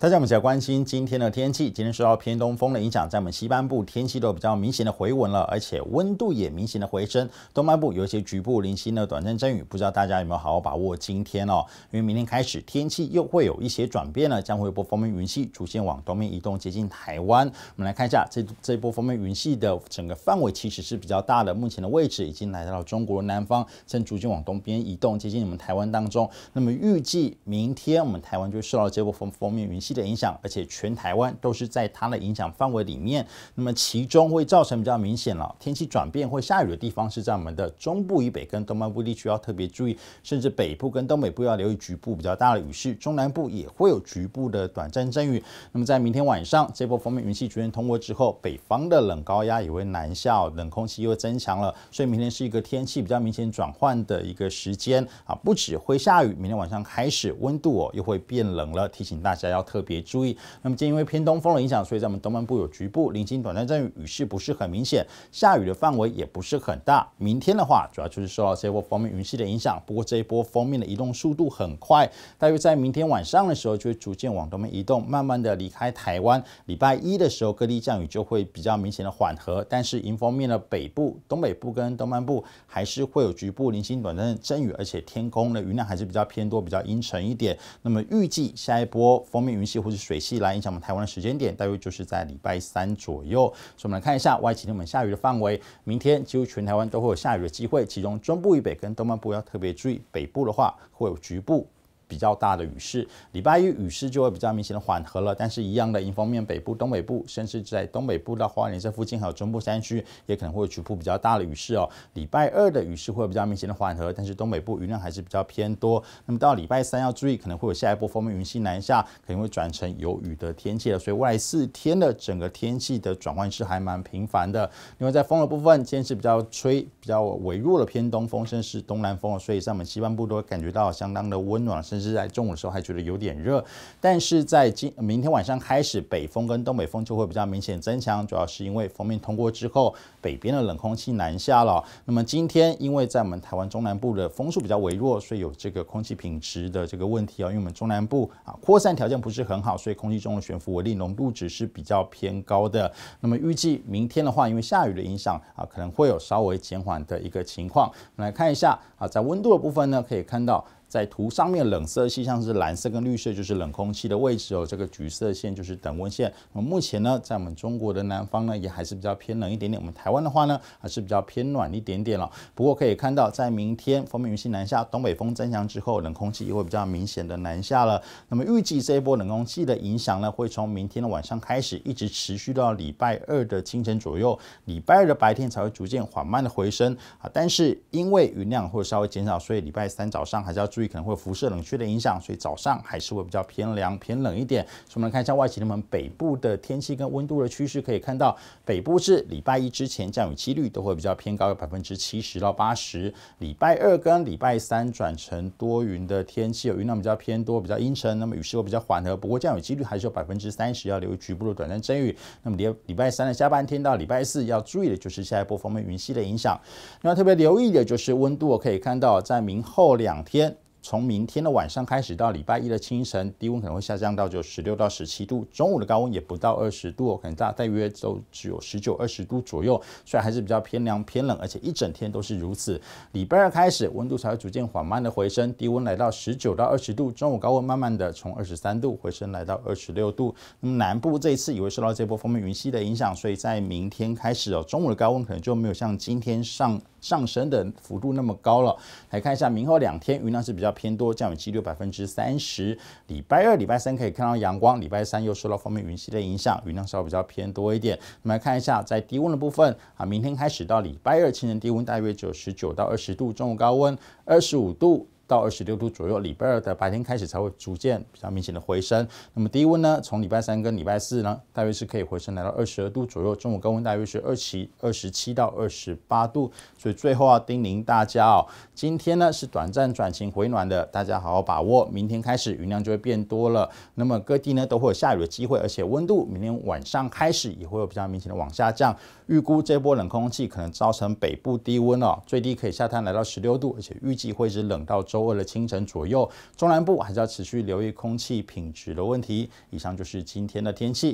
大家我们比较关心今天的天气。今天受到偏东风的影响，在我们西半部天气都比较明显的回稳了，而且温度也明显的回升。东半部有一些局部零星的短暂阵雨，不知道大家有没有好好把握今天哦？因为明天开始天气又会有一些转变了，将会一波锋面云系逐渐往东面移动，接近台湾。我们来看一下，这这波锋面云系的整个范围其实是比较大的，目前的位置已经来到了中国南方，正逐渐往东边移动，接近我们台湾当中。那么预计明天我们台湾就会受到这波锋锋面云系。的影响，而且全台湾都是在它的影响范围里面。那么其中会造成比较明显了天气转变或下雨的地方是在我们的中部以北跟东南部地区要特别注意，甚至北部跟东北部要留意局部比较大的雨势。中南部也会有局部的短暂阵雨。那么在明天晚上，这波风面云系逐渐通过之后，北方的冷高压也会南下，冷空气又增强了，所以明天是一个天气比较明显转换的一个时间啊，不止会下雨，明天晚上开始温度哦又会变冷了，提醒大家要特。特别注意。那么今天因为偏东风的影响，所以在我们东南部有局部零星短暂阵雨，雨势不是很明显，下雨的范围也不是很大。明天的话，主要就是受到这波方面云系的影响。不过这一波封面的移动速度很快，大约在明天晚上的时候就会逐渐往东面移动，慢慢的离开台湾。礼拜一的时候，各地降雨就会比较明显的缓和。但是，迎风面的北部、东北部跟东南部还是会有局部零星短暂阵雨，而且天空的云量还是比较偏多，比较阴沉一点。那么预计下一波封面云。几乎是水系来影响我们台湾的时间点，大约就是在礼拜三左右。所以，我们来看一下外天我们下雨的范围。明天几乎全台湾都会有下雨的机会，其中中部以北跟东半部要特别注意，北部的话会有局部。比较大的雨势，礼拜一雨势就会比较明显的缓和了，但是一样的，迎风面北部、东北部，甚至在东北部到花莲这附近，还有中部山区，也可能会有局部比较大的雨势哦。礼拜二的雨势会有比较明显的缓和，但是东北部雨量还是比较偏多。那么到礼拜三要注意，可能会有下一波锋面云系南下，可能会转成有雨的天气了。所以未来四天的整个天气的转换是还蛮频繁的。另外在风的部分，天是比较吹比较微弱的偏东风，甚至是东南风所以我们西半部都会感觉到相当的温暖，甚。实，在中午的时候还觉得有点热，但是在今明天晚上开始，北风跟东北风就会比较明显增强，主要是因为封面通过之后，北边的冷空气南下了。那么今天因为在我们台湾中南部的风速比较微弱，所以有这个空气品质的这个问题啊，因为我们中南部啊扩散条件不是很好，所以空气中的悬浮微粒浓度值是比较偏高的。那么预计明天的话，因为下雨的影响啊，可能会有稍微减缓的一个情况。我们来看一下啊，在温度的部分呢，可以看到。在图上面，冷色系像是蓝色跟绿色，就是冷空气的位置哦。这个橘色线就是等温线。那么目前呢，在我们中国的南方呢，也还是比较偏冷一点点。我们台湾的话呢，还是比较偏暖一点点了。不过可以看到，在明天锋面云系南下、东北风增强之后，冷空气也会比较明显的南下了。那么预计这一波冷空气的影响呢，会从明天的晚上开始，一直持续到礼拜二的清晨左右，礼拜二的白天才会逐渐缓慢的回升啊。但是因为云量会稍微减少，所以礼拜三早上还是要注注意可能会辐射冷却的影响，所以早上还是会比较偏凉偏冷一点。所以我们来看一下外企，那么北部的天气跟温度的趋势，可以看到北部是礼拜一之前降雨几率都会比较偏高，有百分之七十到八十。礼拜二跟礼拜三转成多云的天气，有云那比较偏多，比较阴沉，那么雨势会比较缓和。不过降雨几率还是有百分之三十，要留意局部的短暂阵雨。那么礼礼拜三的下半天到礼拜四要注意的就是下一波方面云系的影响。那特别留意的就是温度，可以看到在明后两天。从明天的晚上开始到礼拜一的清晨，低温可能会下降到只有十六到十七度，中午的高温也不到二十度，可能大大约都只有十九二十度左右，虽然还是比较偏凉偏冷，而且一整天都是如此。礼拜二开始，温度才会逐渐缓慢的回升，低温来到十九到二十度，中午高温慢慢的从二十三度回升来到二十六度。那么南部这一次也会受到这波风面云系的影响，所以在明天开始哦，中午的高温可能就没有像今天上。上升的幅度那么高了，来看一下明后两天云量是比较偏多，降雨几率百分之三十。礼拜二、礼拜三可以看到阳光，礼拜三又受到方面云系的影响，云量稍微比较偏多一点。我们来看一下在低温的部分，啊，明天开始到礼拜二，清晨低温大约九十九到二十度，中午高温二十五度。到二十六度左右，礼拜二的白天开始才会逐渐比较明显的回升。那么低温呢，从礼拜三跟礼拜四呢，大约是可以回升来到二十二度左右，中午高温大约是二七二十七到二十八度。所以最后要叮咛大家哦，今天呢是短暂转晴回暖的，大家好好把握。明天开始云量就会变多了，那么各地呢都会有下雨的机会，而且温度明天晚上开始也会有比较明显的往下降。预估这波冷空气可能造成北部低温哦，最低可以下探来到十六度，而且预计会一直冷到周。到了清晨左右，中南部还是要持续留意空气品质的问题。以上就是今天的天气。